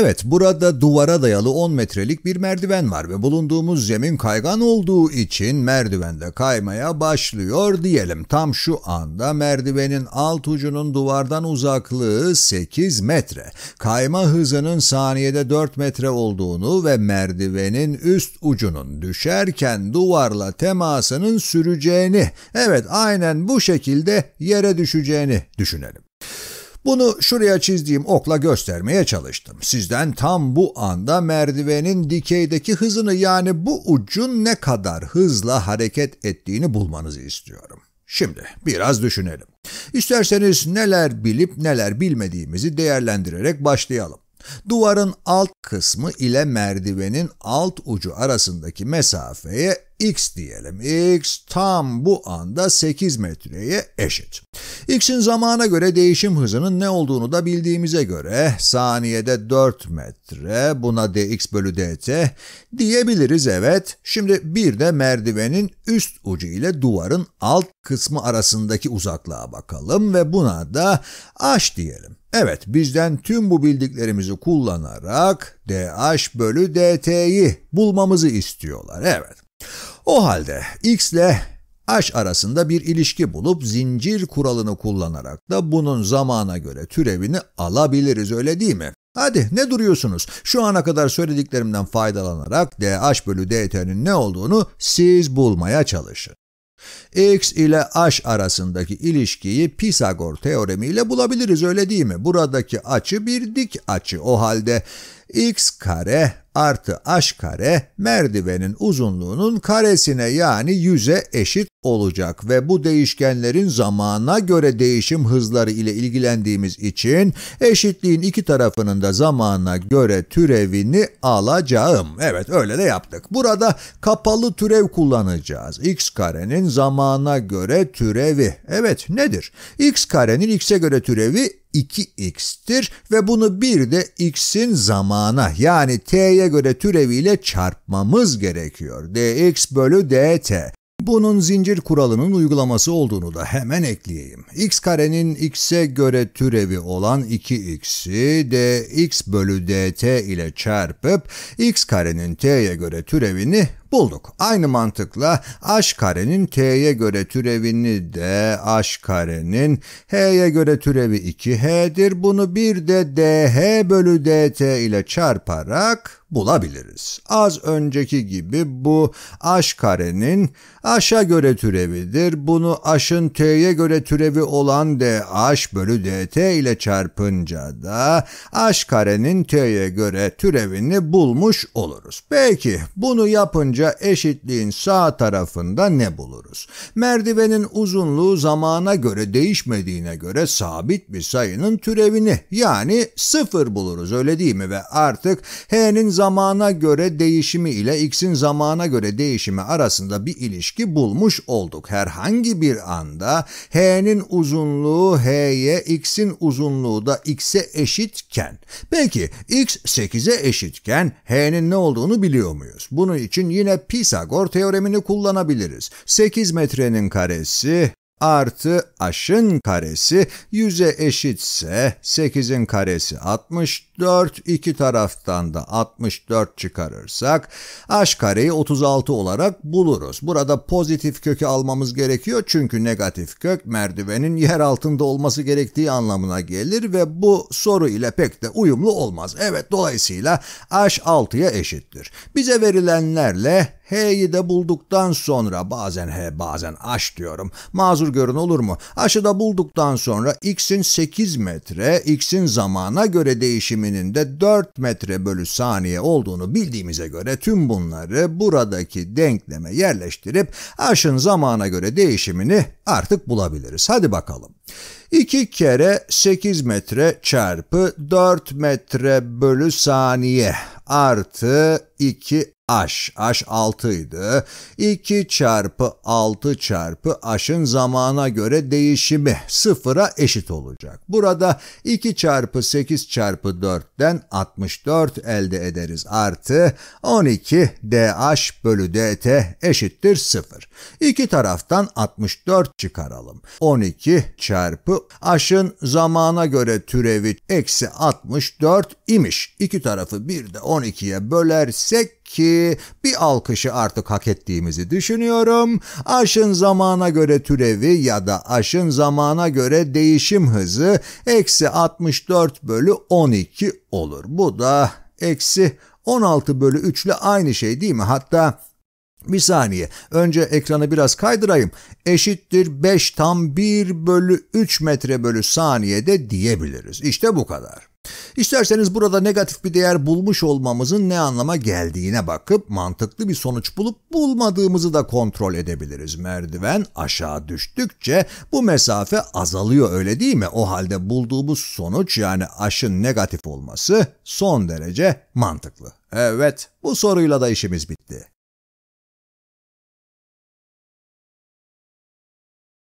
Evet, burada duvara dayalı 10 metrelik bir merdiven var ve bulunduğumuz zemin kaygan olduğu için merdivende kaymaya başlıyor diyelim. Tam şu anda merdivenin alt ucunun duvardan uzaklığı 8 metre. Kayma hızının saniyede 4 metre olduğunu ve merdivenin üst ucunun düşerken duvarla temasının süreceğini, evet aynen bu şekilde yere düşeceğini düşünelim. Bunu şuraya çizdiğim okla göstermeye çalıştım. Sizden tam bu anda merdivenin dikeydeki hızını yani bu ucun ne kadar hızla hareket ettiğini bulmanızı istiyorum. Şimdi biraz düşünelim. İsterseniz neler bilip neler bilmediğimizi değerlendirerek başlayalım. Duvarın alt kısmı ile merdivenin alt ucu arasındaki mesafeye x diyelim. x tam bu anda 8 metreye eşit. x'in zamana göre değişim hızının ne olduğunu da bildiğimize göre saniyede 4 metre buna dx bölü dt diyebiliriz evet. Şimdi bir de merdivenin üst ucu ile duvarın alt kısmı arasındaki uzaklığa bakalım ve buna da h diyelim. Evet bizden tüm bu bildiklerimizi kullanarak dH bölü dt'yi bulmamızı istiyorlar. Evet. O halde x ile h arasında bir ilişki bulup zincir kuralını kullanarak da bunun zamana göre türevini alabiliriz öyle değil mi? Hadi ne duruyorsunuz? Şu ana kadar söylediklerimden faydalanarak dH bölü dt'nin ne olduğunu siz bulmaya çalışın. X ile h arasındaki ilişkiyi Pisagor teoremiyle bulabiliriz öyle değil mi? Buradaki açı bir dik açı o halde x kare artı h kare merdivenin uzunluğunun karesine yani 100'e eşit olacak ve bu değişkenlerin zamana göre değişim hızları ile ilgilendiğimiz için eşitliğin iki tarafının da zamana göre türevini alacağım. Evet öyle de yaptık. Burada kapalı türev kullanacağız. x karenin zamana göre türevi. Evet nedir? x karenin x'e göre türevi 2x'tir ve bunu bir de x'in zamana yani t'ye göre türeviyle çarpmamız gerekiyor. dx bölü dt. Bunun zincir kuralının uygulaması olduğunu da hemen ekleyeyim. x karenin x'e göre türevi olan 2x'i dx bölü dt ile çarpıp x karenin t'ye göre türevini Bulduk. Aynı mantıkla h karenin t'ye göre türevini de h karenin h'ye göre türevi 2h'dir. Bunu bir de dh bölü dt ile çarparak bulabiliriz. Az önceki gibi bu h karenin h'a göre türevidir. Bunu h'ın t'ye göre türevi olan dh bölü dt ile çarpınca da h karenin t'ye göre türevini bulmuş oluruz. Peki bunu yapınca boyunca eşitliğin sağ tarafında ne buluruz? Merdivenin uzunluğu zamana göre değişmediğine göre sabit bir sayının türevini yani sıfır buluruz öyle değil mi? Ve artık h'nin zamana göre değişimi ile x'in zamana göre değişimi arasında bir ilişki bulmuş olduk. Herhangi bir anda h'nin uzunluğu h'ye x'in uzunluğu da x'e eşitken peki x 8'e eşitken h'nin ne olduğunu biliyor muyuz? Bunun için yine yine Pisagor teoremini kullanabiliriz. 8 metrenin karesi artı aşın karesi 100'e eşitse 8'in karesi 64, iki taraftan da 64 çıkarırsak aş kareyi 36 olarak buluruz. Burada pozitif kökü almamız gerekiyor çünkü negatif kök merdivenin yer altında olması gerektiği anlamına gelir ve bu soru ile pek de uyumlu olmaz. Evet dolayısıyla aş 6'ya eşittir. Bize verilenlerle H'yi de bulduktan sonra bazen H bazen H diyorum. Mazur görün olur mu? H'ı da bulduktan sonra X'in 8 metre, X'in zamana göre değişiminin de 4 metre bölü saniye olduğunu bildiğimize göre tüm bunları buradaki denkleme yerleştirip H'ın zamana göre değişimini artık bulabiliriz. Hadi bakalım. 2 kere 8 metre çarpı 4 metre bölü saniye artı 2 aş. Aş 6'ydı. 2 çarpı 6 çarpı aşın zamana göre değişimi sıfıra eşit olacak. Burada 2 çarpı 8 çarpı 4'ten 64 elde ederiz. Artı 12 dh bölü dt eşittir 0. İki taraftan 64 çıkaralım. 12 çarpı aşın zamana göre türevi eksi 64 imiş. İki tarafı bir de 12'ye bölersek ki bir alkışı artık hak ettiğimizi düşünüyorum. Aşın zamana göre türevi ya da aşın zamana göre değişim hızı eksi 64 bölü 12 olur. Bu da eksi 16 bölü 3 ile aynı şey değil mi? Hatta bir saniye önce ekranı biraz kaydırayım. Eşittir 5 tam 1 bölü 3 metre bölü saniyede diyebiliriz. İşte bu kadar. İsterseniz burada negatif bir değer bulmuş olmamızın ne anlama geldiğine bakıp mantıklı bir sonuç bulup bulmadığımızı da kontrol edebiliriz. Merdiven aşağı düştükçe bu mesafe azalıyor öyle değil mi? O halde bulduğumuz sonuç yani aşın negatif olması son derece mantıklı. Evet bu soruyla da işimiz bitti.